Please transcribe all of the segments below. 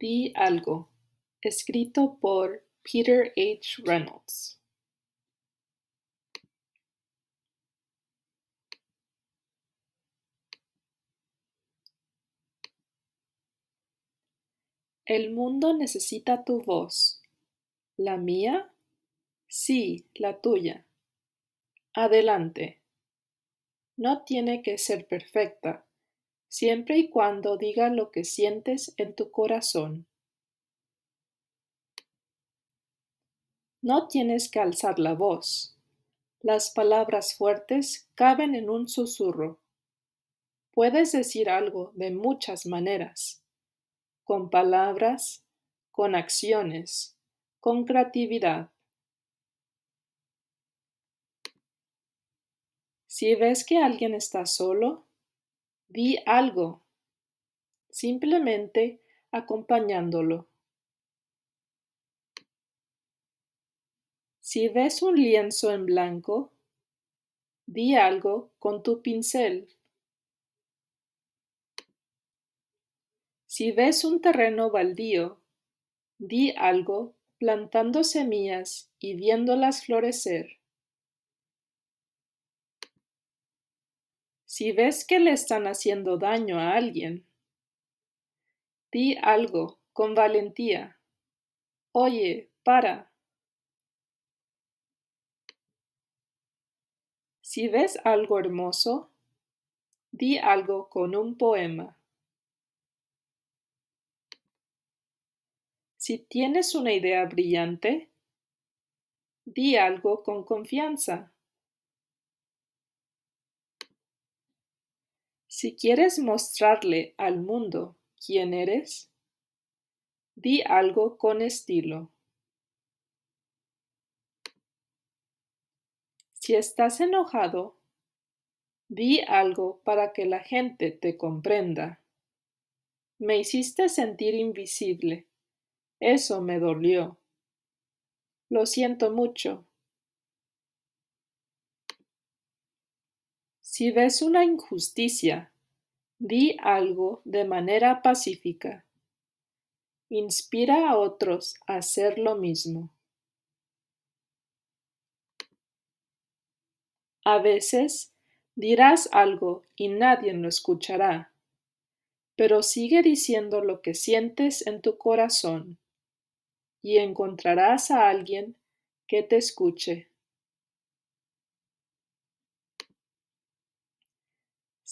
Di algo, escrito por Peter H. Reynolds. El mundo necesita tu voz. ¿La mía? Sí, la tuya. Adelante. No tiene que ser perfecta siempre y cuando diga lo que sientes en tu corazón. No tienes que alzar la voz. Las palabras fuertes caben en un susurro. Puedes decir algo de muchas maneras, con palabras, con acciones, con creatividad. Si ves que alguien está solo, di algo, simplemente acompañándolo. Si ves un lienzo en blanco, di algo con tu pincel. Si ves un terreno baldío, di algo plantando semillas y viéndolas florecer. Si ves que le están haciendo daño a alguien, di algo con valentía. Oye, para. Si ves algo hermoso, di algo con un poema. Si tienes una idea brillante, di algo con confianza. Si quieres mostrarle al mundo quién eres, di algo con estilo. Si estás enojado, di algo para que la gente te comprenda. Me hiciste sentir invisible. Eso me dolió. Lo siento mucho. Si ves una injusticia, di algo de manera pacífica. Inspira a otros a hacer lo mismo. A veces dirás algo y nadie lo escuchará, pero sigue diciendo lo que sientes en tu corazón y encontrarás a alguien que te escuche.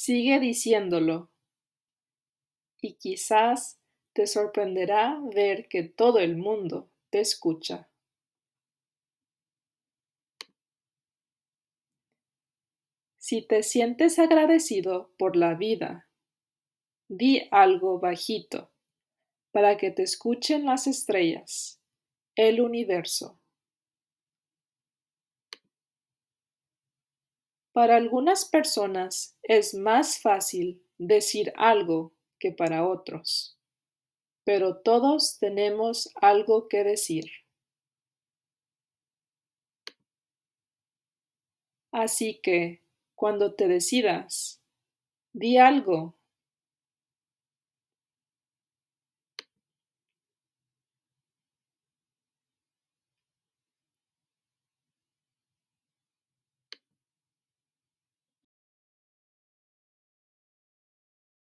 Sigue diciéndolo. Y quizás te sorprenderá ver que todo el mundo te escucha. Si te sientes agradecido por la vida, di algo bajito para que te escuchen las estrellas, el universo. Para algunas personas es más fácil decir algo que para otros, pero todos tenemos algo que decir. Así que, cuando te decidas, di algo